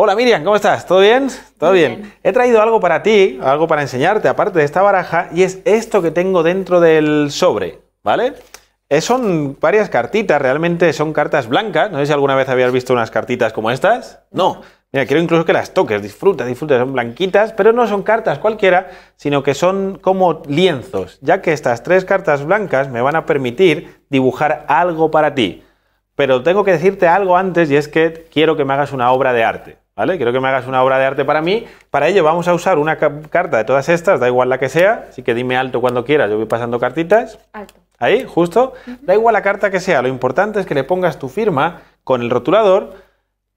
Hola Miriam, ¿cómo estás? ¿Todo bien? ¿Todo bien. He traído algo para ti, algo para enseñarte, aparte de esta baraja, y es esto que tengo dentro del sobre, ¿vale? Eh, son varias cartitas, realmente son cartas blancas. No sé si alguna vez habías visto unas cartitas como estas. No. Mira, quiero incluso que las toques, disfruta, disfruta, son blanquitas, pero no son cartas cualquiera, sino que son como lienzos, ya que estas tres cartas blancas me van a permitir dibujar algo para ti. Pero tengo que decirte algo antes y es que quiero que me hagas una obra de arte. ¿vale? Quiero que me hagas una obra de arte para mí. Para ello vamos a usar una carta de todas estas, da igual la que sea, así que dime alto cuando quieras, yo voy pasando cartitas. Alto. Ahí, justo. Da igual la carta que sea, lo importante es que le pongas tu firma con el rotulador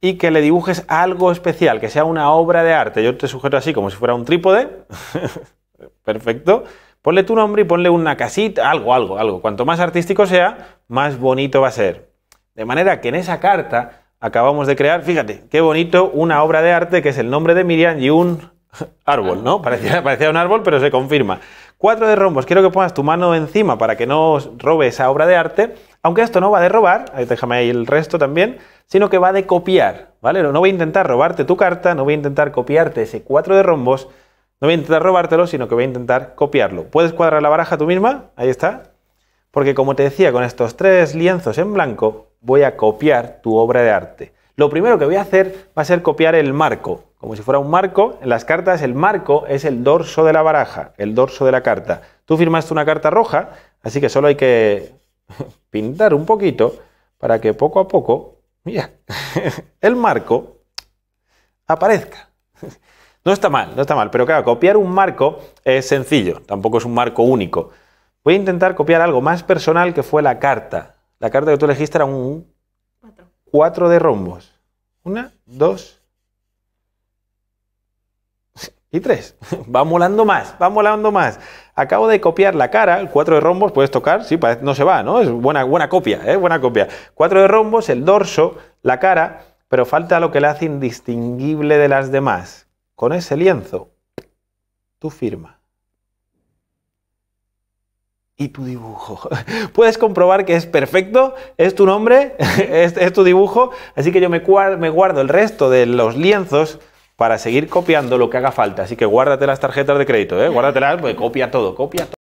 y que le dibujes algo especial, que sea una obra de arte. Yo te sujeto así, como si fuera un trípode. Perfecto. Ponle tu nombre y ponle una casita, algo, algo, algo. Cuanto más artístico sea, más bonito va a ser. De manera que en esa carta acabamos de crear, fíjate, qué bonito, una obra de arte que es el nombre de Miriam y un árbol, ¿no? Ah. Parecía, un árbol, pero se confirma. Cuatro de rombos, quiero que pongas tu mano encima para que no robe esa obra de arte, aunque esto no va de robar, ahí déjame ahí el resto también, sino que va de copiar, ¿vale? No voy a intentar robarte tu carta, no voy a intentar copiarte ese cuatro de rombos, no voy a intentar robártelo, sino que voy a intentar copiarlo. ¿Puedes cuadrar la baraja tú misma? Ahí está. Porque como te decía, con estos tres lienzos en blanco, voy a copiar tu obra de arte. Lo primero que voy a hacer va a ser copiar el marco. Como si fuera un marco, en las cartas el marco es el dorso de la baraja, el dorso de la carta. Tú firmaste una carta roja, así que solo hay que pintar un poquito para que poco a poco, mira, el marco aparezca. No está mal, no está mal, pero claro, copiar un marco es sencillo, tampoco es un marco único. Voy a intentar copiar algo más personal que fue la carta. La carta que tú elegiste era un 4 de rombos. Una, dos y tres. Va molando más, va molando más. Acabo de copiar la cara, el 4 de rombos, puedes tocar, sí, no se va, ¿no? Es buena, buena copia, ¿eh? Buena copia. 4 de rombos, el dorso, la cara, pero falta lo que le hace indistinguible de las demás. Con ese lienzo, tu firma y tu dibujo. Puedes comprobar que es perfecto, es tu nombre, es, tu dibujo, así que yo me, me guardo el resto de los lienzos para seguir copiando lo que haga falta. Así que guárdate las tarjetas de crédito, ¿eh? guárdatelas, pues, copia todo, copia todo.